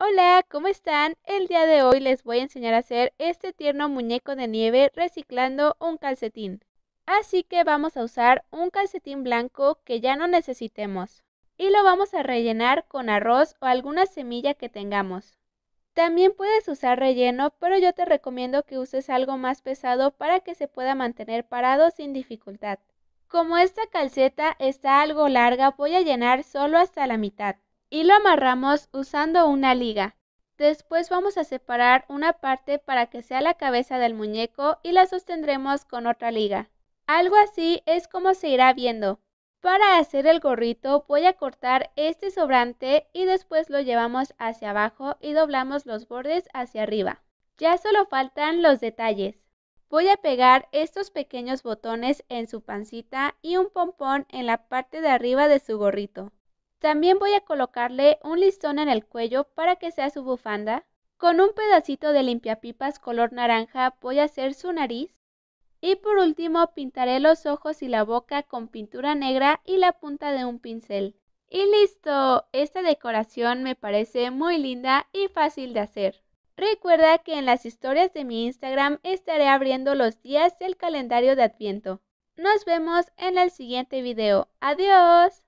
Hola, ¿cómo están? El día de hoy les voy a enseñar a hacer este tierno muñeco de nieve reciclando un calcetín. Así que vamos a usar un calcetín blanco que ya no necesitemos y lo vamos a rellenar con arroz o alguna semilla que tengamos. También puedes usar relleno, pero yo te recomiendo que uses algo más pesado para que se pueda mantener parado sin dificultad. Como esta calceta está algo larga, voy a llenar solo hasta la mitad y lo amarramos usando una liga. Después vamos a separar una parte para que sea la cabeza del muñeco y la sostendremos con otra liga. Algo así es como se irá viendo. Para hacer el gorrito voy a cortar este sobrante y después lo llevamos hacia abajo y doblamos los bordes hacia arriba. Ya solo faltan los detalles. Voy a pegar estos pequeños botones en su pancita y un pompón en la parte de arriba de su gorrito. También voy a colocarle un listón en el cuello para que sea su bufanda. Con un pedacito de limpiapipas color naranja voy a hacer su nariz. Y por último pintaré los ojos y la boca con pintura negra y la punta de un pincel. Y listo, esta decoración me parece muy linda y fácil de hacer. Recuerda que en las historias de mi Instagram estaré abriendo los días del calendario de Adviento. Nos vemos en el siguiente video. Adiós.